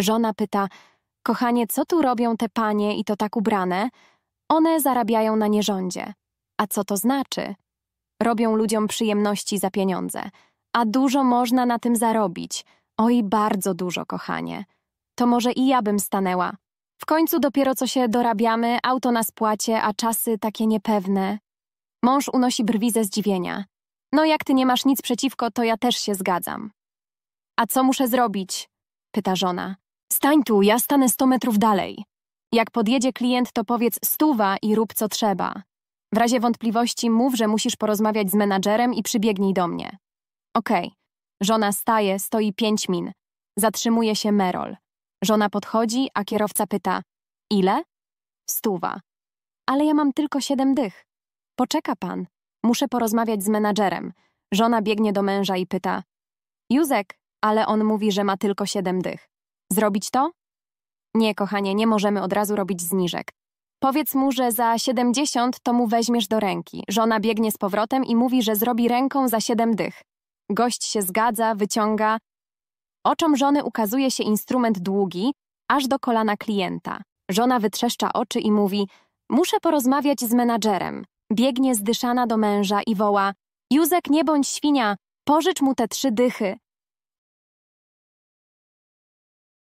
Żona pyta, kochanie, co tu robią te panie i to tak ubrane? One zarabiają na nierządzie. A co to znaczy? Robią ludziom przyjemności za pieniądze. A dużo można na tym zarobić. Oj, bardzo dużo, kochanie. To może i ja bym stanęła. W końcu dopiero co się dorabiamy, auto na spłacie, a czasy takie niepewne. Mąż unosi brwi ze zdziwienia. No jak ty nie masz nic przeciwko, to ja też się zgadzam. A co muszę zrobić? Pyta żona. Stań tu, ja stanę 100 metrów dalej. Jak podjedzie klient, to powiedz stuwa i rób co trzeba. W razie wątpliwości mów, że musisz porozmawiać z menadżerem i przybiegnij do mnie. Okej. Okay. Żona staje, stoi pięć min. Zatrzymuje się Merol. Żona podchodzi, a kierowca pyta: Ile? Stuwa. Ale ja mam tylko siedem dych. Poczeka pan. Muszę porozmawiać z menadżerem. Żona biegnie do męża i pyta: Józek, ale on mówi, że ma tylko siedem dych. Zrobić to? Nie, kochanie, nie możemy od razu robić zniżek. Powiedz mu, że za 70 to mu weźmiesz do ręki. Żona biegnie z powrotem i mówi, że zrobi ręką za 7 dych. Gość się zgadza, wyciąga. Oczom żony ukazuje się instrument długi, aż do kolana klienta. Żona wytrzeszcza oczy i mówi: Muszę porozmawiać z menadżerem. Biegnie zdyszana do męża i woła: Józek, nie bądź świnia, pożycz mu te trzy dychy.